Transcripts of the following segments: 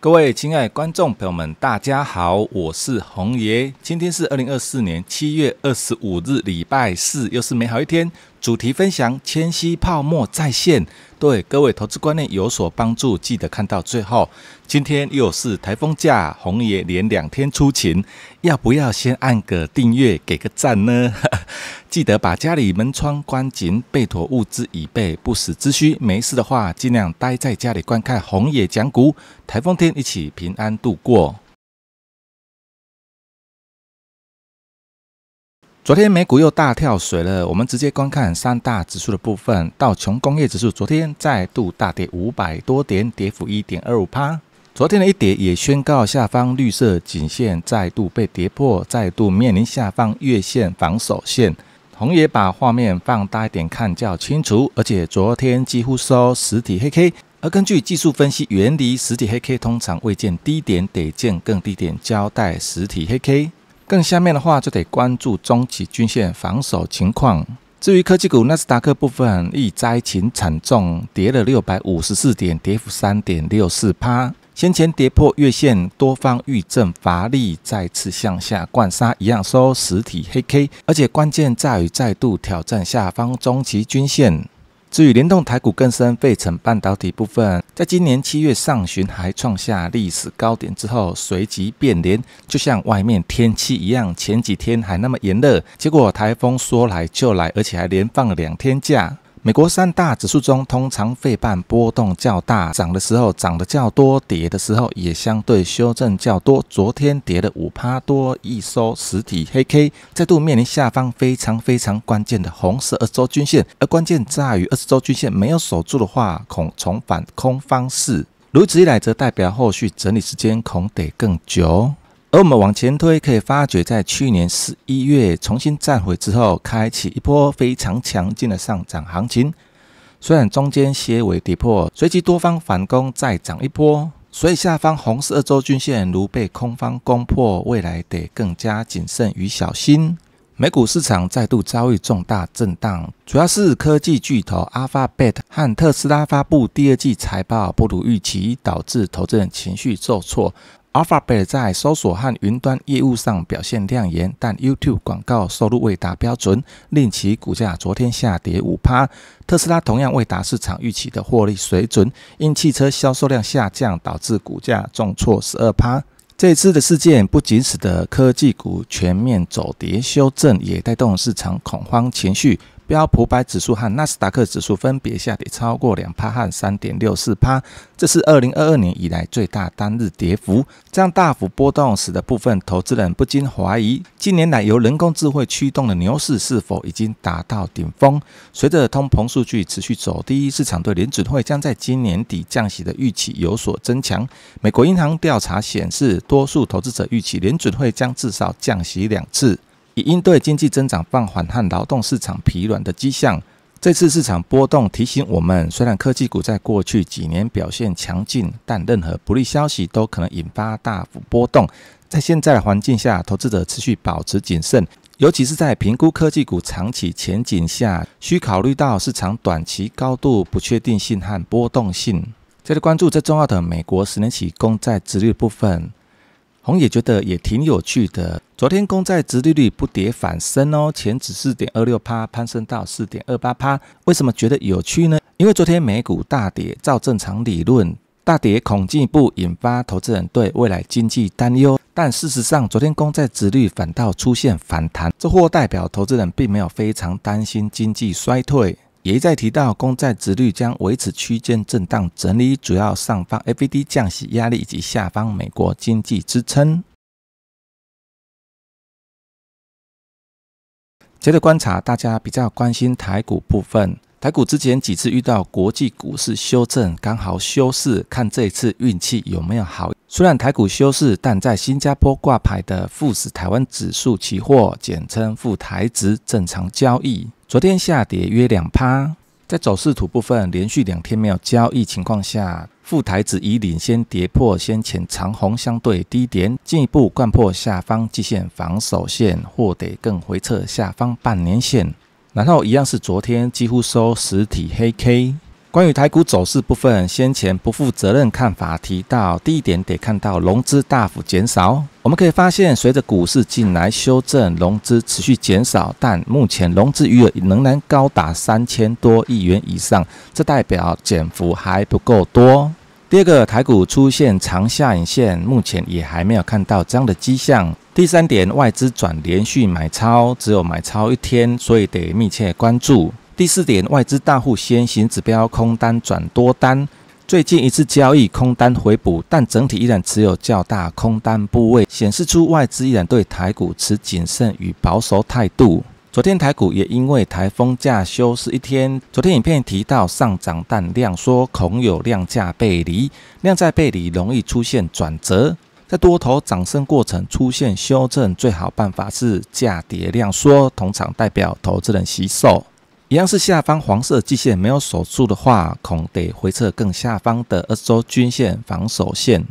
各位亲爱的观众朋友们，大家好，我是红爷。今天是二零二四年七月二十五日，礼拜四，又是美好一天。主题分享：千禧泡沫再现，对各位投资观念有所帮助。记得看到最后。今天又是台风假，红爷连两天出勤，要不要先按个订阅，给个赞呢？记得把家里门窗关紧，备妥物资以备不时之需。没事的话，尽量待在家里观看红爷讲股。台风天一起平安度过。昨天美股又大跳水了，我们直接观看三大指数的部分。道琼工业指数昨天再度大跌五百多点，跌幅一点二五趴。昨天的一跌也宣告下方绿色颈线再度被跌破，再度面临下方月线防守线。红也把画面放大一点看较清楚，而且昨天几乎收实体黑 K。而根据技术分析原理，实体黑 K 通常未见低点，得见更低点交代实体黑 K。更下面的话就得关注中期均线防守情况。至于科技股，纳斯达克部分亦灾情惨重，跌了六百五十四点，跌幅三点六四帕。先前跌破月线，多方遇震乏力，再次向下灌沙一样收实体黑 K，而且关键在于再度挑战下方中期均线。至于联动台股更深，费城半导体部分在今年七月上旬还创下历史高点之后，随即变连，就像外面天气一样，前几天还那么炎热，结果台风说来就来，而且还连放了两天假。美国三大指数中，通常费半波动较大，涨的时候涨得较多，跌的时候也相对修正较多。昨天跌了五趴多，一收实体黑 K，再度面临下方非常非常关键的红色二十周均线，而关键在于二十周均线没有守住的话，恐重返空方式。如此一来，则代表后续整理时间恐得更久。而我们往前推，可以发觉，在去年十一月重新站回之后，开启一波非常强劲的上涨行情。虽然中间斜尾跌破，随即多方反攻再涨一波，所以下方红色二周均线如被空方攻破，未来得更加谨慎与小心。美股市场再度遭遇重大震荡，主要是科技巨头 Alphabet 和特斯拉发布第二季财报不如预期，导致投资人情绪受挫。Alphabet 在搜索和云端业务上表现亮眼，但 YouTube 广告收入未达标准，令其股价昨天下跌五趴。特斯拉同样未达市场预期的获利水准，因汽车销售量下降导致股价重挫十二趴。这次的事件不仅使得科技股全面走跌修正，也带动市场恐慌情绪。标普百指数和纳斯达克指数分别下跌超过两趴和三点六四趴，这是二零二二年以来最大单日跌幅。这样大幅波动使得部分投资人不禁怀疑，近年来由人工智能驱动的牛市是否已经达到顶峰？随着通膨数据持续走低，市场对联准会将在今年底降息的预期有所增强。美国银行调查显示，多数投资者预期联准会将至少降息两次。以应对经济增长放缓和劳动市场疲软的迹象，这次市场波动提醒我们，虽然科技股在过去几年表现强劲，但任何不利消息都可能引发大幅波动。在现在的环境下，投资者持续保持谨慎，尤其是在评估科技股长期前景下，需考虑到市场短期高度不确定性和波动性。接着关注最重要的美国十年期公债殖率部分。红也觉得也挺有趣的。昨天公债殖利率不跌反升哦，前指四点二六趴攀升到四点二八趴。为什么觉得有趣呢？因为昨天美股大跌，照正常理论，大跌恐进一步引发投资人对未来经济担忧。但事实上，昨天公债殖率反倒出现反弹，这或代表投资人并没有非常担心经济衰退。也一再提到，公债值率将维持区间震荡整理，主要上方 FED 降息压力以及下方美国经济支撑。接着观察，大家比较关心台股部分。台股之前几次遇到国际股市修正，刚好休市，看这一次运气有没有好。虽然台股休市，但在新加坡挂牌的富士台湾指数期货（简称富台值，正常交易。昨天下跌约两趴，在走势图部分连续两天没有交易情况下，副台指已领先跌破先前长红相对低点，进一步贯破下方季线防守线，获得更回撤下方半年线。然后一样是昨天几乎收实体黑 K。关于台股走势部分，先前不负责任看法提到，第一点得看到融资大幅减少。我们可以发现，随着股市近来修正，融资持续减少，但目前融资余额仍然高达三千多亿元以上，这代表减幅还不够多。第二个，台股出现长下影线，目前也还没有看到这样的迹象。第三点，外资转连续买超，只有买超一天，所以得密切关注。第四点，外资大户先行指标空单转多单，最近一次交易空单回补，但整体依然持有较大空单部位，显示出外资依然对台股持谨慎与保守态度。昨天台股也因为台风假休是一天，昨天影片提到上涨但量缩，恐有量价背离，量在背离容易出现转折，在多头涨升过程出现修正，最好办法是价跌量缩，通常代表投资人洗售。一样是下方黄色季线，没有守住的话，恐得回撤更下方的二十周均线防守线。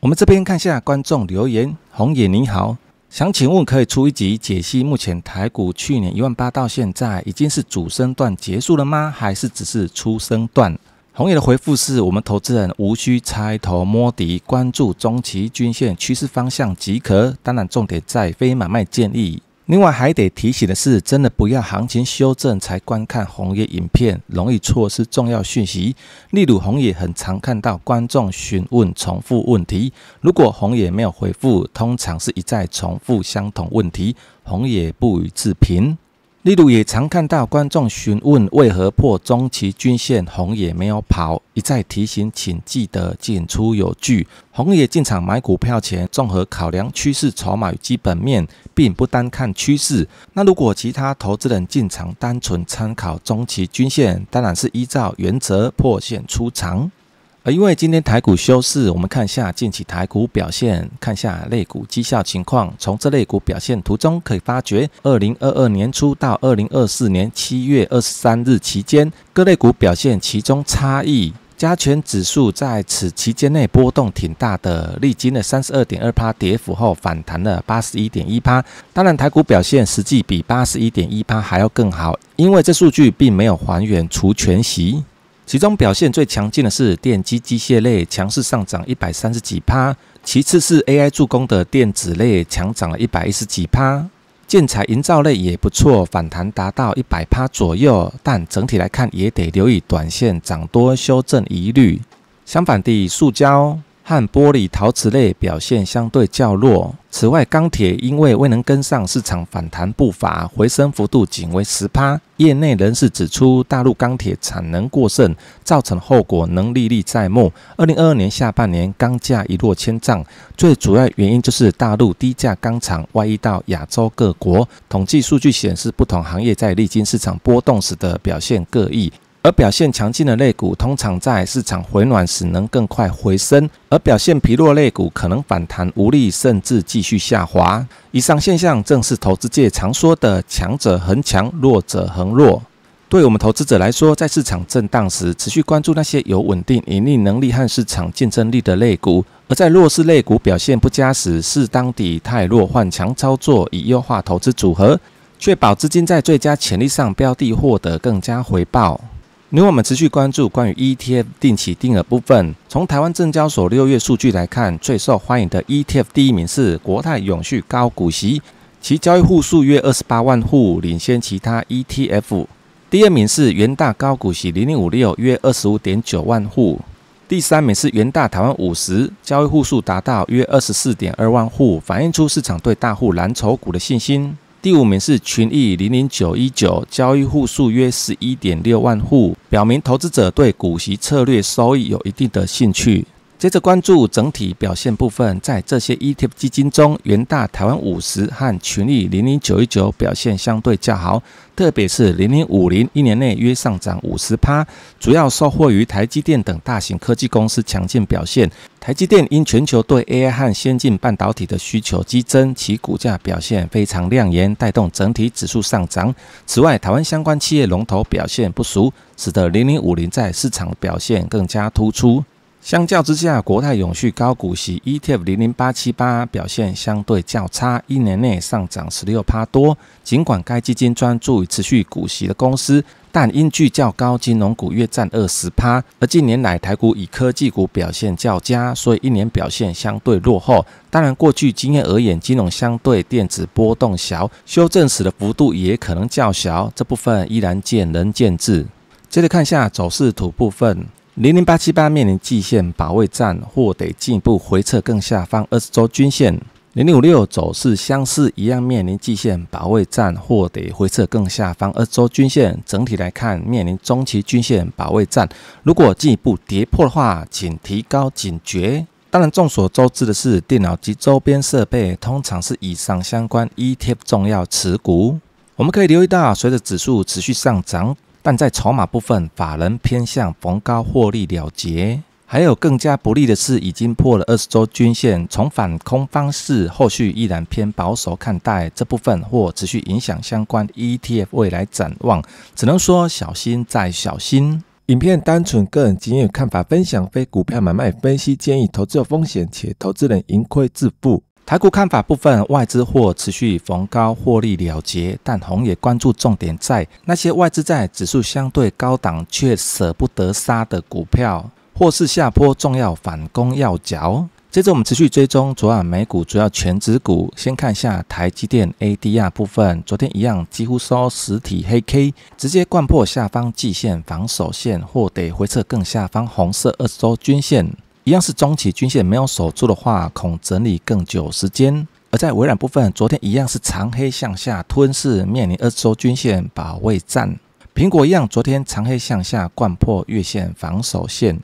我们这边看下观众留言，红野你好，想请问可以出一集解析目前台股去年一万八到现在，已经是主升段结束了吗？还是只是初升段？红野的回复是：我们投资人无需猜头摸底，关注中期均线趋势方向即可。当然，重点在非买卖建议。另外还得提醒的是，真的不要行情修正才观看红叶影片，容易错失重要讯息。例如红野很常看到观众询问重复问题，如果红野没有回复，通常是一再重复相同问题，红野不予置评。例如，也常看到观众询问为何破中期均线，红野没有跑。一再提醒，请记得进出有据。红野进场买股票前，综合考量趋势、筹码与基本面，并不单看趋势。那如果其他投资人进场，单纯参考中期均线，当然是依照原则破线出场。而因为今天台股休市，我们看下近期台股表现，看下类股绩效情况。从这类股表现图中可以发觉，二零二二年初到二零二四年七月二十三日期间，各类股表现其中差异。加权指数在此期间内波动挺大的，历经了三十二点二趴跌幅后反弹了八十一点一趴。当然，台股表现实际比八十一点一趴还要更好，因为这数据并没有还原除权息。其中表现最强劲的是电机机械类，强势上涨一百三十几趴，其次是 AI 助攻的电子类，强涨了一百一十几趴，建材营造类也不错，反弹达到一百趴左右。但整体来看，也得留意短线涨多修正疑虑。相反地，塑胶。和玻璃、陶瓷类表现相对较弱。此外，钢铁因为未能跟上市场反弹步伐，回升幅度仅为十八。业内人士指出，大陆钢铁产能过剩造成的后果能历历在目。二零二二年下半年，钢价一落千丈，最主要原因就是大陆低价钢厂外溢到亚洲各国。统计数据显示，不同行业在历经市场波动时的表现各异。而表现强劲的类股，通常在市场回暖时能更快回升；而表现疲弱类股可能反弹无力，甚至继续下滑。以上现象正是投资界常说的“强者恒强，弱者恒弱”。对我们投资者来说，在市场震荡时，持续关注那些有稳定盈利能力和市场竞争力的类股；而在弱势类股表现不佳时，适当地汰弱换强操作，以优化投资组合，确保资金在最佳潜力上标的获得更加回报。如果我们持续关注关于 ETF 定期定额部分。从台湾证交所六月数据来看，最受欢迎的 ETF 第一名是国泰永续高股息，其交易户数约二十八万户，领先其他 ETF。第二名是元大高股息零零五六，约二十五点九万户。第三名是元大台湾五十，交易户数达到约二十四点二万户，反映出市场对大户蓝筹股的信心。第五名是群益零零九一九，交易户数约十一点六万户，表明投资者对股息策略收益有一定的兴趣。接着关注整体表现部分，在这些 ETF 基金中，元大台湾五十和群力零零九一九表现相对较好，特别是零零五零一年内约上涨五十趴，主要受惠于台积电等大型科技公司强劲表现。台积电因全球对 AI 和先进半导体的需求激增，其股价表现非常亮眼，带动整体指数上涨。此外，台湾相关企业龙头表现不俗，使得零零五零在市场表现更加突出。相较之下，国泰永续高股息 ETF 零零八七八表现相对较差，一年内上涨十六趴多。尽管该基金专注于持续股息的公司，但因距较高，金融股约占二十趴。而近年来台股以科技股表现较佳，所以一年表现相对落后。当然，过去经验而言，金融相对电子波动小，修正时的幅度也可能较小。这部分依然见仁见智。接着看下走势图部分。零零八七八面临季线保卫战，或得进一步回撤更下方二十周均线。零零五六走势相似，一样面临季线保卫战，或得回撤更下方二十周均线。整体来看，面临中期均线保卫战。如果进一步跌破的话，请提高警觉。当然，众所周知的是，电脑及周边设备通常是以上相关 ETF 重要持股。我们可以留意到，随着指数持续上涨。但在筹码部分，法人偏向逢高获利了结。还有更加不利的是，已经破了二十周均线，从反空方式，后续依然偏保守看待这部分，或持续影响相关 ETF 未来展望。只能说小心再小心。影片单纯个人经验看法分享，非股票买卖分析建议，投资有风险，且投资人盈亏自负。台股看法部分，外资或持续逢高获利了结，但红也关注重点在那些外资在指数相对高档却舍不得杀的股票，或是下坡重要反攻要角。接着我们持续追踪昨晚美股主要全指股，先看下台积电 ADR 部分，昨天一样几乎收实体黑 K，直接贯破下方季线防守线，或得回撤更下方红色二十周均线。一样是中期均线没有守住的话，恐整理更久时间。而在微软部分，昨天一样是长黑向下吞噬，面临二十周均线保卫战。苹果一样昨天长黑向下灌破月线防守线，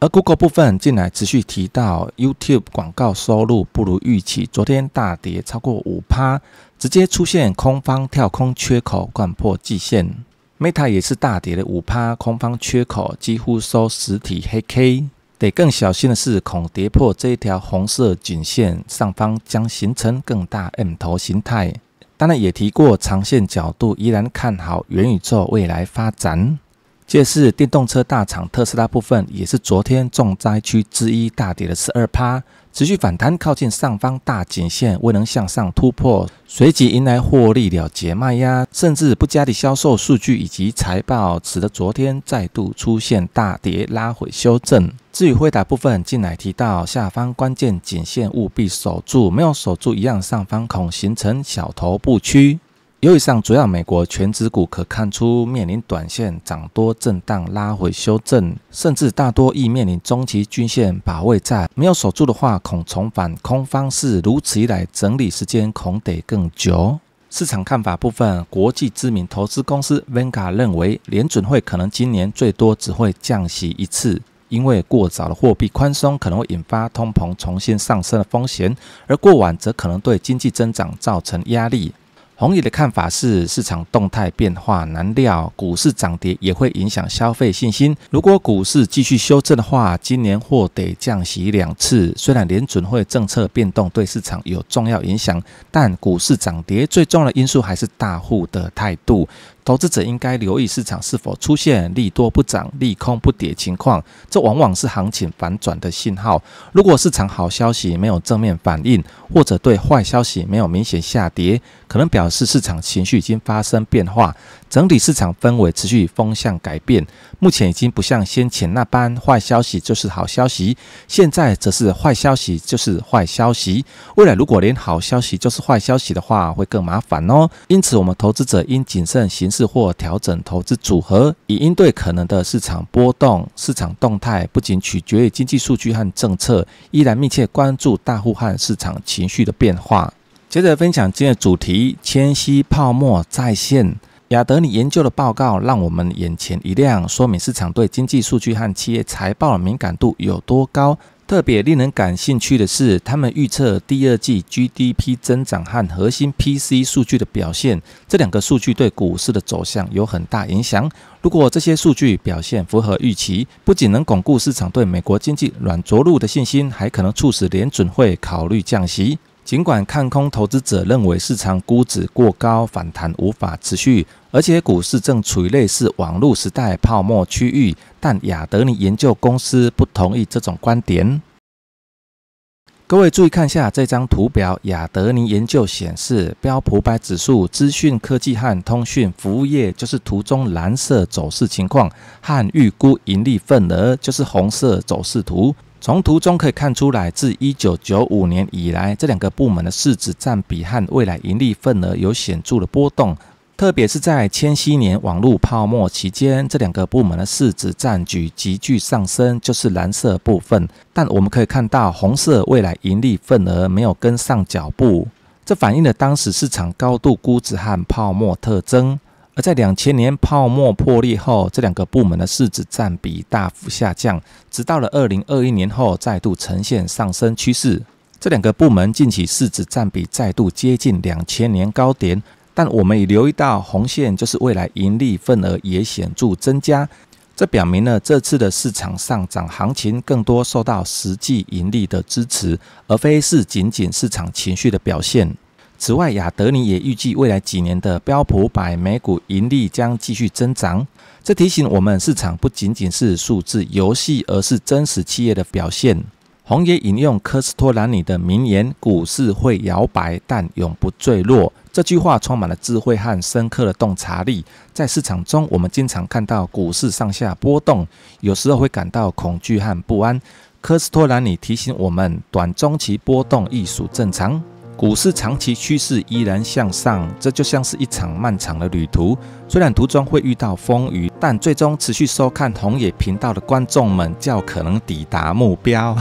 而 Google 部分近来持续提到 YouTube 广告收入不如预期，昨天大跌超过五趴，直接出现空方跳空缺口灌破季线。Meta 也是大跌了五趴，空方缺口几乎收实体黑 K。得更小心的是，恐跌破这一条红色颈线上方将形成更大 M 头形态。当然也提过，长线角度依然看好元宇宙未来发展。届是电动车大厂特斯拉部分，也是昨天重灾区之一，大跌了十二趴。持续反弹，靠近上方大颈线未能向上突破，随即迎来获利了结卖压，甚至不佳的销售数据以及财报，使得昨天再度出现大跌拉回修正。至于回答部分，近来提到下方关键颈线务必守住，没有守住一样上方恐形成小头部区。由以上主要美国全指股可看出，面临短线涨多震荡、拉回修正，甚至大多亦面临中期均线把位在没有守住的话，恐重返空方式。如此一来，整理时间恐得更久。市场看法部分，国际知名投资公司 v e n g a 认为，联准会可能今年最多只会降息一次，因为过早的货币宽松可能会引发通膨重新上升的风险，而过晚则可能对经济增长造成压力。洪宇的看法是：市场动态变化难料，股市涨跌也会影响消费信心。如果股市继续修正的话，今年或得降息两次。虽然联准会政策变动对市场有重要影响，但股市涨跌最重要的因素还是大户的态度。投资者应该留意市场是否出现利多不涨、利空不跌情况，这往往是行情反转的信号。如果市场好消息没有正面反应，或者对坏消息没有明显下跌，可能表示市场情绪已经发生变化。整体市场氛围持续风向改变，目前已经不像先前那般坏消息就是好消息，现在则是坏消息就是坏消息。未来如果连好消息就是坏消息的话，会更麻烦哦。因此，我们投资者应谨慎行事或调整投资组合，以应对可能的市场波动。市场动态不仅取决于经济数据和政策，依然密切关注大户和市场情绪的变化。接着分享今日主题：千禧泡沫再现。亚德里研究的报告让我们眼前一亮，说明市场对经济数据和企业财报的敏感度有多高。特别令人感兴趣的是，他们预测第二季 GDP 增长和核心 PC 数据的表现，这两个数据对股市的走向有很大影响。如果这些数据表现符合预期，不仅能巩固市场对美国经济软着陆的信心，还可能促使联准会考虑降息。尽管看空投资者认为市场估值过高，反弹无法持续，而且股市正处于类似网络时代泡沫区域，但亚德尼研究公司不同意这种观点。各位注意看下这张图表，亚德尼研究显示标普百指数、资讯科技和通讯服务业就是图中蓝色走势情况，和预估盈利份额就是红色走势图。从图中可以看出来，自一九九五年以来，这两个部门的市值占比和未来盈利份额有显著的波动。特别是，在千禧年网络泡沫期间，这两个部门的市值占据急剧上升，就是蓝色部分。但我们可以看到，红色未来盈利份额没有跟上脚步，这反映了当时市场高度估值和泡沫特征。在两千年泡沫破裂后，这两个部门的市值占比大幅下降，直到了二零二一年后再度呈现上升趋势。这两个部门近期市值占比再度接近两千年高点，但我们也留意到红线就是未来盈利份额也显著增加，这表明了这次的市场上涨行情更多受到实际盈利的支持，而非是仅仅市场情绪的表现。此外，亚德尼也预计未来几年的标普百美股盈利将继续增长。这提醒我们，市场不仅仅是数字游戏，而是真实企业的表现。红爷引用科斯托兰尼的名言：“股市会摇摆，但永不坠落。”这句话充满了智慧和深刻的洞察力。在市场中，我们经常看到股市上下波动，有时候会感到恐惧和不安。科斯托兰尼提醒我们，短中期波动亦属正常。股市长期趋势依然向上，这就像是一场漫长的旅途。虽然途中会遇到风雨，但最终持续收看红野频道的观众们较可能抵达目标。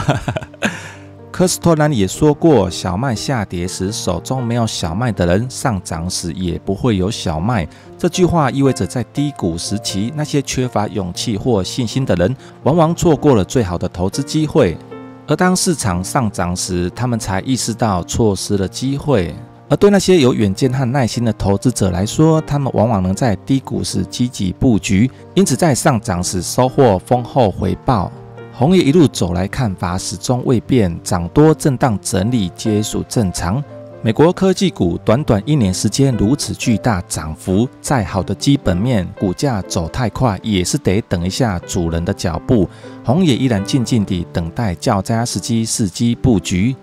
科斯托兰也说过：“小麦下跌时，手中没有小麦的人，上涨时也不会有小麦。”这句话意味着，在低谷时期，那些缺乏勇气或信心的人，往往错过了最好的投资机会。而当市场上涨时，他们才意识到错失了机会。而对那些有远见和耐心的投资者来说，他们往往能在低谷时积极布局，因此在上涨时收获丰厚回报。红野一路走来，看法始终未变，涨多震荡整理皆属正常。美国科技股短短一年时间如此巨大涨幅，再好的基本面，股价走太快也是得等一下主人的脚步。红野依然静静地等待较佳时机，伺机布局。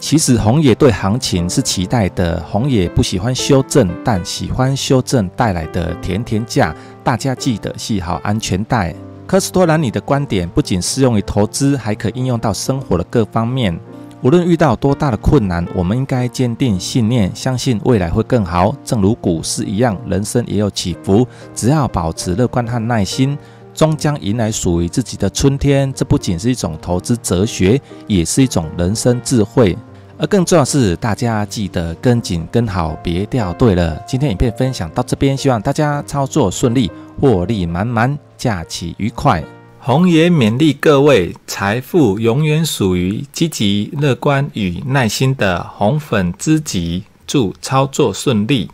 其实红野对行情是期待的，红野不喜欢修正，但喜欢修正带来的甜甜价。大家记得系好安全带。科斯托兰，你的观点不仅适用于投资，还可应用到生活的各方面。无论遇到多大的困难，我们应该坚定信念，相信未来会更好。正如股市一样，人生也有起伏，只要保持乐观和耐心，终将迎来属于自己的春天。这不仅是一种投资哲学，也是一种人生智慧。而更重要的是，大家记得跟紧跟好，别掉队了。今天影片分享到这边，希望大家操作顺利，获利满满，假期愉快。红爷勉励各位，财富永远属于积极、乐观与耐心的红粉知己，祝操作顺利。